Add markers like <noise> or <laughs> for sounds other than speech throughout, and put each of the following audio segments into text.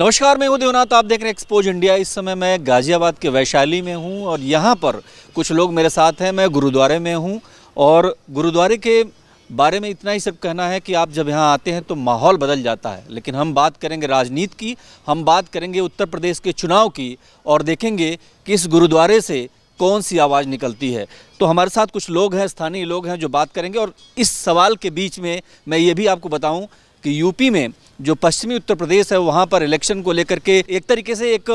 नमस्कार मैं हूँ देवनाथ आप देख रहे हैं एक्सपोज इंडिया इस समय मैं गाजियाबाद के वैशाली में हूं और यहां पर कुछ लोग मेरे साथ हैं मैं गुरुद्वारे में हूं और गुरुद्वारे के बारे में इतना ही सब कहना है कि आप जब यहाँ आते हैं तो माहौल बदल जाता है लेकिन हम बात करेंगे राजनीति की हम बात करेंगे उत्तर प्रदेश के चुनाव की और देखेंगे कि इस गुरुद्वारे से कौन सी आवाज़ निकलती है तो हमारे साथ कुछ लोग हैं स्थानीय लोग हैं जो बात करेंगे और इस सवाल के बीच में मैं ये भी आपको बताऊँ कि यूपी में जो पश्चिमी उत्तर प्रदेश है वहाँ पर इलेक्शन को लेकर के एक तरीके से एक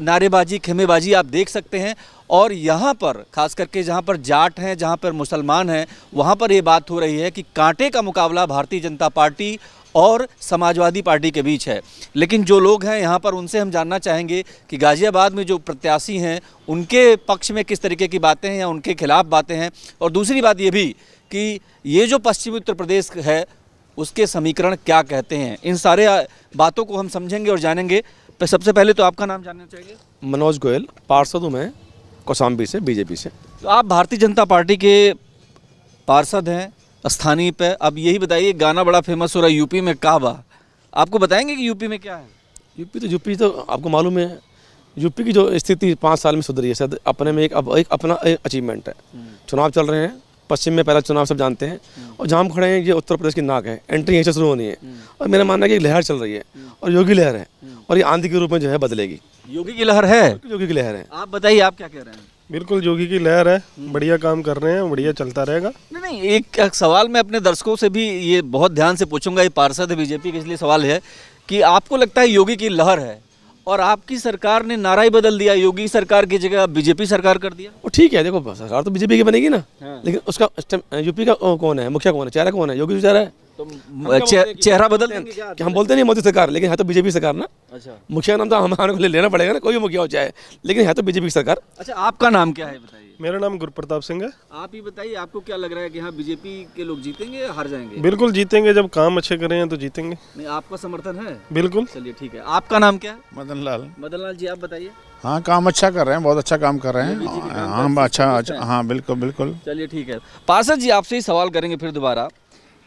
नारेबाजी खेमेबाजी आप देख सकते हैं और यहाँ पर खास करके जहाँ पर जाट हैं जहाँ पर मुसलमान हैं वहाँ पर ये बात हो रही है कि कांटे का मुकाबला भारतीय जनता पार्टी और समाजवादी पार्टी के बीच है लेकिन जो लोग हैं यहाँ पर उनसे हम जानना चाहेंगे कि गाज़ियाबाद में जो प्रत्याशी हैं उनके पक्ष में किस तरीके की बातें हैं या उनके खिलाफ बातें हैं और दूसरी बात ये भी कि ये जो पश्चिमी उत्तर प्रदेश है उसके समीकरण क्या कहते हैं इन सारे बातों को हम समझेंगे और जानेंगे सबसे पहले तो आपका नाम जानना चाहिए मनोज गोयल पार्षद हूँ मैं कौशाम्बी से बीजेपी से तो आप भारतीय जनता पार्टी के पार्षद हैं स्थानीय पे अब यही बताइए गाना बड़ा फेमस हो रहा है यूपी में कहवा आपको बताएंगे कि यूपी में क्या है यूपी तो यूपी तो आपको मालूम है यूपी की जो स्थिति पाँच साल में सुधरी है शायद अपने में एक अब एक अपना अचीवमेंट है हम्म। चुनाव चल रहे हैं पश्चिम में पहला चुनाव सब जानते हैं और जहाँ हम खड़े हैं ये उत्तर प्रदेश की नाक है एंट्री यहीं से शुरू होनी है और मेरा मानना है कि लहर चल रही है और योगी लहर है और ये आंधी के रूप में जो है बदलेगी योगी की लहर है योगी की लहर है आप बताइए आप क्या कह रहे हैं बिल्कुल योगी की लहर है बढ़िया काम कर रहे हैं बढ़िया चलता रहेगा नहीं नहीं एक सवाल मैं अपने दर्शकों से भी ये बहुत ध्यान से पूछूंगा ये पार्षद है बीजेपी के इसलिए सवाल है कि आपको लगता है योगी की लहर है और आपकी सरकार ने नारा ही बदल दिया योगी सरकार की जगह बीजेपी सरकार कर दिया वो ठीक है देखो सरकार तो बीजेपी की बनेगी ना हाँ। लेकिन उसका यूपी का कौन है मुखिया कौन है चेहरा कौन है योगी तो चेहरा है तो चेहरा बदल देंगे हम बोलते नहीं मोदी सरकार लेकिन है तो बीजेपी सरकार ना अच्छा मुखिया नाम तो हमारे को लेना पड़ेगा ना कोई मुखिया हो चाहे लेकिन है तो बीजेपी सरकार अच्छा आपका नाम क्या है बताइए मेरा नाम गुरु प्रताप सिंह है आप ही बताइए आपको क्या लग रहा है कि हाँ बीजेपी के लोग जीतेंगे हार जाएंगे बिल्कुल जीतेंगे जब काम अच्छे करें तो जीतेंगे नहीं आपका समर्थन है बिल्कुल चलिए ठीक है आपका नाम क्या है मदन लाल मदन लाल जी आप बताइए हाँ काम अच्छा कर रहे हैं बहुत अच्छा काम कर रहे हैं हाँ अच्छा अच्छा हाँ बिल्कुल बिल्कुल चलिए ठीक है पार्षद जी आपसे ही सवाल करेंगे फिर दोबारा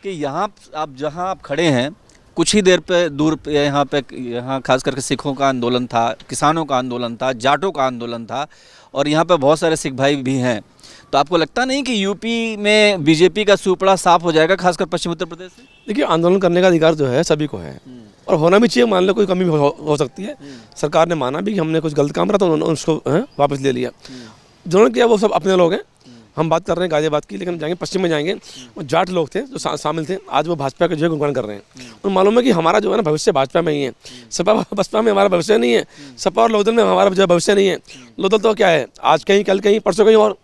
कि यहाँ आप जहाँ आप खड़े हैं कुछ ही देर पे दूर पे यहाँ पे यहाँ खास करके सिखों का आंदोलन था किसानों का आंदोलन था जाटों का आंदोलन था और यहाँ पे बहुत सारे सिख भाई भी हैं तो आपको लगता नहीं कि यूपी में बीजेपी का सुपड़ा साफ हो जाएगा खासकर पश्चिम उत्तर प्रदेश से देखिए आंदोलन करने का अधिकार जो है सभी को है हम्म। और होना भी चाहिए मान लो कोई कमी हो, हो सकती है हम्म। सरकार ने माना भी कि हमने कुछ गलत काम रहा था उन्होंने उसको वापस ले लिया हम्म। जिन्होंने किया वो सब अपने लोग हैं हम बात कर रहे हैं गाजियाबाद की लेकिन जाएंगे पश्चिम में जाएंगे वो जाट लोग थे जो शामिल थे आज वो भाजपा का जो है गुणगान कर रहे हैं और हम्म। मालूम है कि हमारा जो है ना भविष्य भाजपा में ही है हम्म। सपा बसपा में हमारा भविष्य नहीं है हम्म। सपा और लोधल में हमारा जो भविष्य नहीं है लोधल तो क्या है आज कहीं कल कहीं परसों कहीं और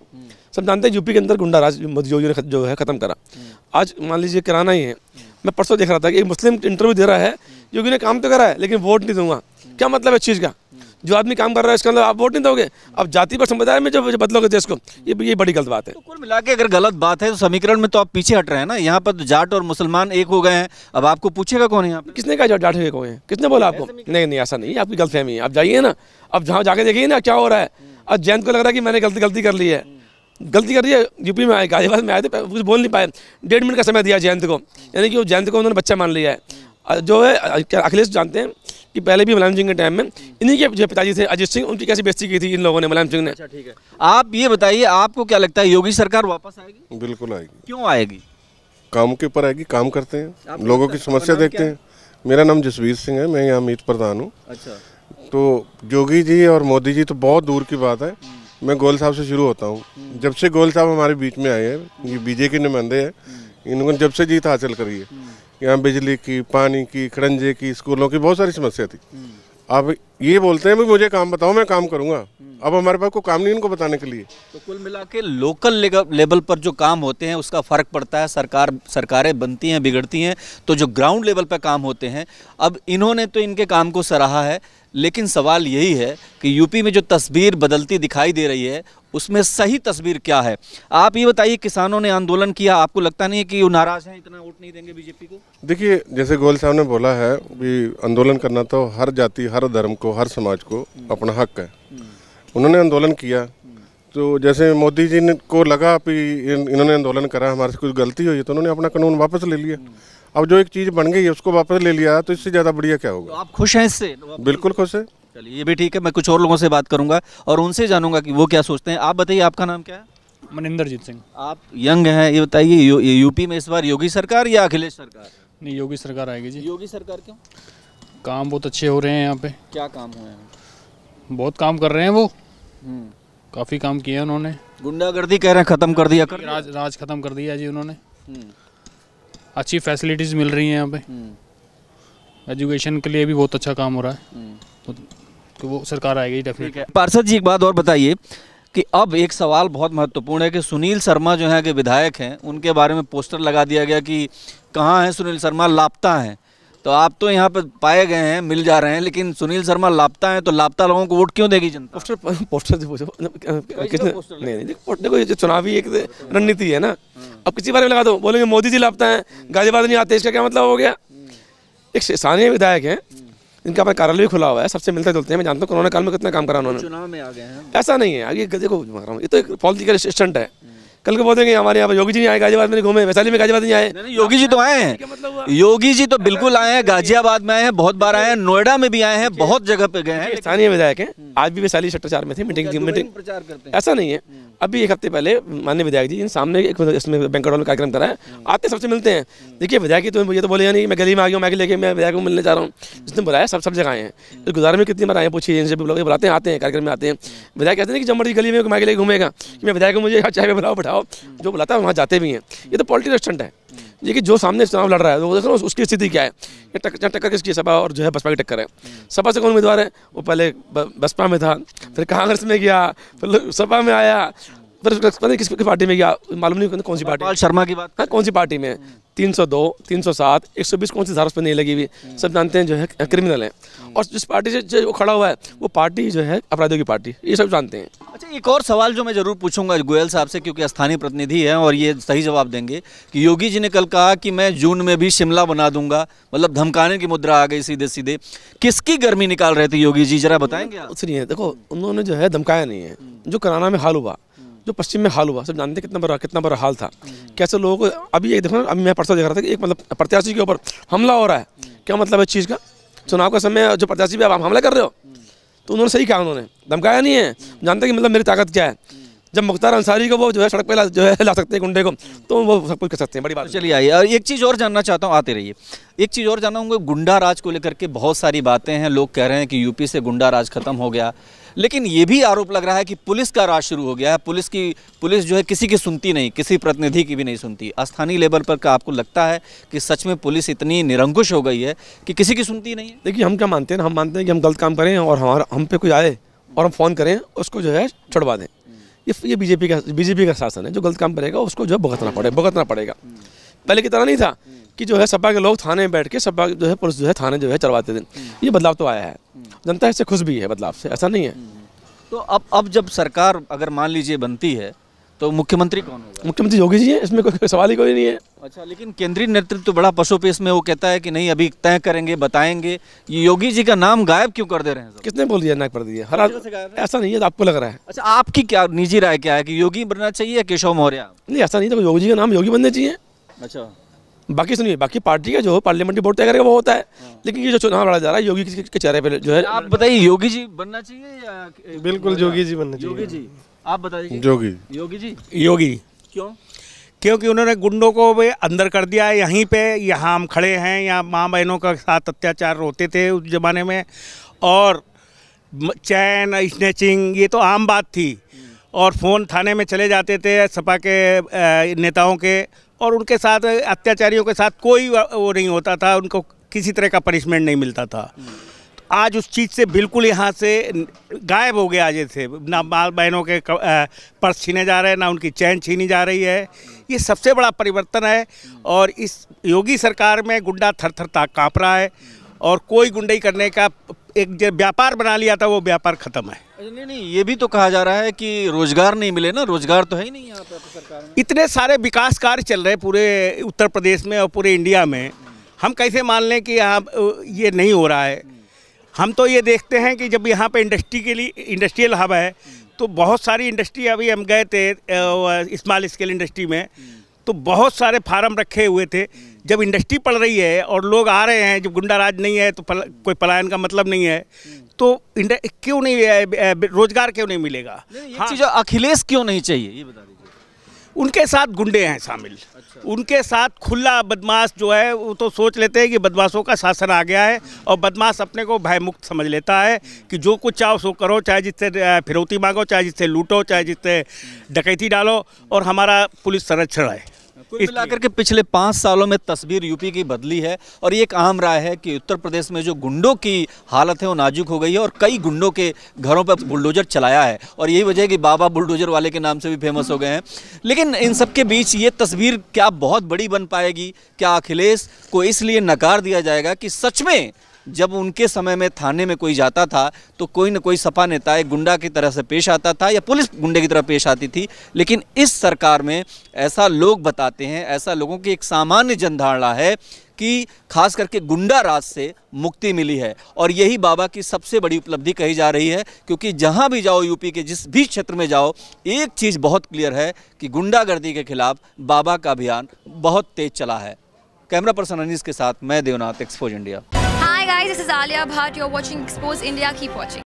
सब जानते हैं यूपी के अंदर गुंडा राज योगी ने जो है ख़त्म करा आज मान लीजिए किराना ही है मैं परसों देख रहा था कि एक मुस्लिम इंटरव्यू दे रहा है योगी ने काम तो करा है लेकिन वोट नहीं दूंगा क्या मतलब है इस चीज़ का जो आदमी काम कर रहा है इसके अंदर आप वोट नहीं दोगे अब जाति पर समुदाय में जो बदलोगे देश को ये ये बड़ी गलत बात है तो कुल मिला के अगर गलत बात है तो समीकरण में तो आप पीछे हट रहे हैं ना यहाँ पर तो जाट और मुसलमान एक हो गए हैं अब आपको पूछेगा कौन है किसने कहा जाट एक हो गए किसने बोला आपको नहीं नहीं ऐसा नहीं आपकी गलत है आप जाइए ना अब जहाँ जाके देखिए ना क्या हो रहा है अब जैन को लग रहा है कि मैंने गलती गलती कर ली है गलती कर रही है यूपी में आए गाजियाबाद में आए थे कुछ बोल नहीं पाए डेढ़ मिनट का समय दिया जयंत को यानी कि वो जयंत को उन्होंने बच्चा मान लिया है जो है अखिलेश जानते हैं कि पहले भी मुलायम सिंह के टाइम में इन्हीं के जो पिताजी थे अजीत सिंह उनकी कैसी बेस्ती की थी इन लोगों ने मुलायम सिंह ने अच्छा ठीक है आप ये बताइए आपको क्या लगता है योगी सरकार वापस आएगी बिल्कुल आएगी क्यों आएगी काम के ऊपर आएगी काम करते हैं लोगों की समस्या देखते हैं मेरा नाम जसवीर सिंह है मैं यहाँ मीत प्रधान हूँ अच्छा तो योगी जी और मोदी जी तो बहुत दूर की बात है मैं गोयल साहब से शुरू होता हूँ जब से गोयल साहब हमारे बीच में आए हैं ये बीजेपी के नुमाइंदे हैं इन्होंने जब से जीत हासिल करी है यहाँ बिजली की पानी की खड़ंजे की स्कूलों की बहुत सारी समस्या थी अब ये बोलते हैं भी मुझे काम बताओ मैं काम करूँगा अब हमारे पास कोई काम नहीं इनको बताने के लिए तो कुल मिला के लोकल लेवल पर जो काम होते हैं उसका फ़र्क पड़ता है सरकार सरकारें बनती हैं बिगड़ती हैं तो जो ग्राउंड लेवल पर काम होते हैं अब इन्होंने तो इनके काम को सराहा है लेकिन सवाल यही है कि यूपी में जो तस्वीर बदलती दिखाई दे रही है उसमें सही तस्वीर क्या है आप ये बताइए किसानों ने आंदोलन किया आपको लगता नहीं है कि वो नाराज़ हैं इतना वोट नहीं देंगे बीजेपी को देखिए जैसे गोयल साहब ने बोला है कि आंदोलन करना तो हर जाति हर धर्म को हर समाज को अपना हक है उन्होंने आंदोलन किया तो जैसे मोदी जी को लगा कि इन्होंने आंदोलन करा हमारे से कुछ गलती हुई तो उन्होंने अपना कानून वापस ले लिया अब जो एक चीज़ बन गई है उसको वापस ले लिया तो इससे ज़्यादा बढ़िया क्या होगा तो आप खुश हैं इससे बिल्कुल खुश है चलिए ये भी ठीक है मैं कुछ और लोगों से बात करूंगा और उनसे जानूंगा कि वो क्या सोचते हैं आप बताइए आपका नाम क्या है मनिंदरजीत सिंह आप यंग हैं ये बताइए यू, यूपी में इस बार योगी सरकार या अखिलेश सरकार नहीं योगी सरकार आएगी जी योगी सरकार क्यों काम बहुत अच्छे हो रहे हैं यहाँ पे क्या काम हुए हैं बहुत काम कर रहे हैं वो हम्म। काफ़ी काम किए उन्होंने गुंडागर्दी कह रहे हैं ख़त्म कर दिया कर राज राज ख़त्म कर दिया जी उन्होंने हम्म। अच्छी फैसिलिटीज़ मिल रही हैं यहाँ पे एजुकेशन हम्म। के लिए भी बहुत अच्छा काम हो रहा है तो वो सरकार आएगी डेफिनेटली पार्षद जी एक बात और बताइए कि अब एक सवाल बहुत महत्वपूर्ण है कि सुनील शर्मा जो है कि विधायक हैं उनके बारे में पोस्टर लगा दिया गया कि कहाँ हैं सुनील शर्मा लापता हैं तो आप तो यहाँ पर पाए गए हैं मिल जा रहे हैं लेकिन सुनील शर्मा लापता हैं तो लापता लोगों को वोट क्यों देगी जनता पोस्टर पोस्टर से पूछो तो नहीं नहीं देखो ये चुनावी एक हाँ। रणनीति है ना हाँ। अब किसी बारे में लगा दो बोलेंगे मोदी जी लापता हैं गाजियाबाद नहीं आते इसका क्या मतलब हो गया हाँ। एक स्थानीय विधायक हैं इनका अपना कार्यालय भी खुला हुआ है सबसे मिलते जुलते हैं मैं जानता हूँ कोरोना काल में कितना काम करा उन्होंने चुनाव में आ गए हैं ऐसा नहीं है आगे देखो ये तो एक पॉलिटिकल स्टंट है कल को बोलेंगे हमारे यहाँ पर योगी जी नहीं आए गाजियाबाद में घूमे वैशाली में गाजियाबाद नहीं आए योगी जी तो आए हैं मतलब योगी जी तो बिल्कुल आए हैं गाजियाबाद में आए हैं बहुत बार आए हैं नोएडा में भी आए हैं बहुत जगह पे गए हैं स्थानीय विधायक हैं आज भी वैशाली सेक्टर चार में थे मीटिंग मीटिंग ऐसा नहीं है अभी एक हफ्ते पहले माननीय विधायक जी सामने एक मतलब इसमें बैंक हॉल में कार्यक्रम है हम्म। आते सबसे मिलते हैं देखिए विधायक जी तो ये तो बोले नहीं मैं गली में आ गया मैं लेके मैं विधायक को मिलने जा रहा हूँ जिसने बुलाया सब सब जगह आए हैं हम्म। तो गुजार में कितनी बार आए पूछिए इनसे भी लोग बुलाते हैं आते हैं कार्यक्रम में आते हैं हम्म। विधायक कहते हैं कि जब मर्जी गली में मैं लेके घूमेगा कि मैं विधायक को मुझे चाहे में बुलाओ बैठाओ जो बुलाता है वहाँ जाते भी हैं ये तो पॉलिटिकल स्टंट है देखिए जो सामने चुनाव लड़ रहा है वो देख रहे उसकी स्थिति क्या है टक्कर टक्कर किसकी है सपा और जो है बसपा की टक्कर है सपा से कौन उम्मीदवार है वो पहले बसपा में था फिर कांग्रेस में गया फिर सपा में आया फिर पता नहीं किस पार्टी में गया मालूम नहीं कौन सी पार्टी शर्मा की बात हाँ कौन सी पार्टी में तीन सौ दो तीन सौ सात एक सौ बीस कौन सी धारा पर नहीं लगी हुई सब जानते हैं जो है क्रिमिनल है और जिस पार्टी से जो खड़ा हुआ है वो पार्टी जो है अपराधियों की पार्टी ये सब जानते हैं एक और सवाल जो मैं ज़रूर पूछूंगा गोयल साहब से क्योंकि स्थानीय प्रतिनिधि हैं और ये सही जवाब देंगे कि योगी जी ने कल कहा कि मैं जून में भी शिमला बना दूंगा मतलब धमकाने की मुद्रा आ गई सीधे सीधे किसकी गर्मी निकाल रहे थे योगी जी जरा बताएंगे कुछ देखो उन्होंने जो है धमकाया नहीं है हम्म। जो कराना में हाल हुआ जो पश्चिम में हाल हुआ सब जानते कितना बड़ा कितना बड़ा हाल था हम्म। कैसे लोगों को अभी एक देखो अभी मैं परसों देख रहा था कि एक मतलब प्रत्याशी के ऊपर हमला हो रहा है क्या मतलब है चीज़ का चुनाव का समय जो प्रत्याशी भी आप हमला कर रहे हो तो उन्होंने सही कहा उन्होंने धमकाया नहीं है जानते कि मतलब मेरी ताकत क्या है जब मुख्तार अंसारी को वो जो है सड़क पर जो है ला सकते हैं गुंडे को तो वो सब कुछ कर सकते हैं बड़ी बात तो चलिए आइए और एक चीज़ और जानना चाहता हूँ आते रहिए एक चीज़ और जानना होंगे गुंडा राज को लेकर के बहुत सारी बातें हैं लोग कह रहे हैं कि यूपी से गुंडा राज खत्म हो गया लेकिन ये भी आरोप लग रहा है कि पुलिस का राज शुरू हो गया है पुलिस की पुलिस जो है किसी की सुनती नहीं किसी प्रतिनिधि की भी नहीं सुनती स्थानीय लेवल पर का आपको लगता है कि सच में पुलिस इतनी निरंकुश हो गई है कि किसी की सुनती नहीं है देखिए हम क्या मानते हैं हम मानते हैं कि हम गलत काम करें और हमारा हम पे कोई आए और हम फ़ोन करें उसको जो है छुड़वा दें ये ये बीजेपी का बीजेपी का शासन है जो गलत काम करेगा उसको जो है भुगतना पड़ेगा भुगतना पड़ेगा पहले की तरह नहीं था कि जो है सपा के लोग थाने में बैठ के सपा जो है पुलिस जो है थाने जो है चलवाते थे ये बदलाव तो आया है जनता इससे खुश भी है बदलाव से ऐसा नहीं है तो अब अब जब सरकार अगर मान लीजिए बनती है तो मुख्यमंत्री कौन होगा मुख्यमंत्री योगी जी हैं इसमें कोई <laughs> सवाल ही कोई नहीं है अच्छा लेकिन केंद्रीय नेतृत्व तो बड़ा पशु पे इसमें वो कहता है कि नहीं अभी तय करेंगे बताएंगे योगी जी का नाम गायब क्यों कर दे रहे हैं किसने बोल दिया कर दिया हर ऐसा नहीं है तो आपको लग रहा है अच्छा आपकी क्या निजी राय क्या है कि योगी बनना चाहिए या केशव मौर्य नहीं ऐसा नहीं तो योगी जी का नाम योगी बनना चाहिए अच्छा बाकी सुनिए बाकी पार्टी का जो पार्लियामेंट्री बोर्ड तय करेगा वो होता है हाँ। लेकिन ये जो चुनाव लड़ा जा रहा है योगी के चेहरे पे जो है आप बताइए योगी जी बनना चाहिए या बिल्कुल योगी जी बनना चाहिए योगी जी आप बताइए योगी योगी जी योगी क्यों क्योंकि उन्होंने गुंडों को भी अंदर कर दिया है यहीं पे यहाँ हम खड़े हैं यहाँ माँ बहनों का साथ अत्याचार होते थे उस ज़माने में और चैन स्नेचिंग ये तो आम बात थी हम्म। और फ़ोन थाने में चले जाते थे सपा के नेताओं के और उनके साथ अत्याचारियों के साथ कोई वो नहीं होता था उनको किसी तरह का पनिशमेंट नहीं मिलता था हम्म। आज उस चीज़ से बिल्कुल यहाँ से गायब हो गया आज थे ना माल बहनों के पर्स छीने जा रहे हैं ना उनकी चैन छीनी जा रही है ये सबसे बड़ा परिवर्तन है और इस योगी सरकार में गुंडा थर थर काँप रहा है और कोई गुंडई करने का एक जो व्यापार बना लिया था वो व्यापार खत्म है अच्छा, नहीं नहीं ये भी तो कहा जा रहा है कि रोजगार नहीं मिले ना रोजगार तो है ही नहीं यहाँ पर सरकार में इतने सारे विकास कार्य चल रहे पूरे उत्तर प्रदेश में और पूरे इंडिया में हम कैसे मान लें कि यहाँ ये नहीं हो रहा है हम तो ये देखते हैं कि जब यहाँ पे इंडस्ट्री के लिए इंडस्ट्रियल हब है तो बहुत सारी इंडस्ट्री अभी हम गए थे स्मॉल स्केल इंडस्ट्री में तो बहुत सारे फार्म रखे हुए थे जब इंडस्ट्री पड़ रही है और लोग आ रहे हैं जब गुंडा राज नहीं है तो पल, कोई पलायन का मतलब नहीं है तो क्यों नहीं रोजगार क्यों नहीं मिलेगा हाँ। अखिलेश क्यों नहीं चाहिए ये बता दीजिए उनके साथ गुंडे हैं शामिल अच्छा। उनके साथ खुला बदमाश जो है वो तो सोच लेते हैं कि बदमाशों का शासन आ गया है और बदमाश अपने को भयमुक्त समझ लेता है कि जो कुछ चाहो सो करो चाहे जिससे फिरौती मांगो चाहे जिससे लूटो चाहे जिससे डकैती डालो और हमारा पुलिस संरक्षण है मिलाकर के पिछले पाँच सालों में तस्वीर यूपी की बदली है और ये एक आम राय है कि उत्तर प्रदेश में जो गुंडों की हालत है वो नाजुक हो गई है और कई गुंडों के घरों पर बुलडोजर चलाया है और यही वजह है कि बाबा बुलडोजर वाले के नाम से भी फेमस हो गए हैं लेकिन इन सब के बीच ये तस्वीर क्या बहुत बड़ी बन पाएगी क्या अखिलेश को इसलिए नकार दिया जाएगा कि सच में जब उनके समय में थाने में कोई जाता था तो कोई ना कोई सपा नेता एक गुंडा की तरह से पेश आता था या पुलिस गुंडे की तरह पेश आती थी लेकिन इस सरकार में ऐसा लोग बताते हैं ऐसा लोगों की एक सामान्य जनधारणा है कि खास करके गुंडा राज से मुक्ति मिली है और यही बाबा की सबसे बड़ी उपलब्धि कही जा रही है क्योंकि जहां भी जाओ यूपी के जिस भी क्षेत्र में जाओ एक चीज़ बहुत क्लियर है कि गुंडागर्दी के खिलाफ बाबा का अभियान बहुत तेज चला है कैमरा पर्सन अनिस के साथ मैं Devnath expose India Hi guys, this is Alia Bhatt. You're watching Expose India. Keep watching.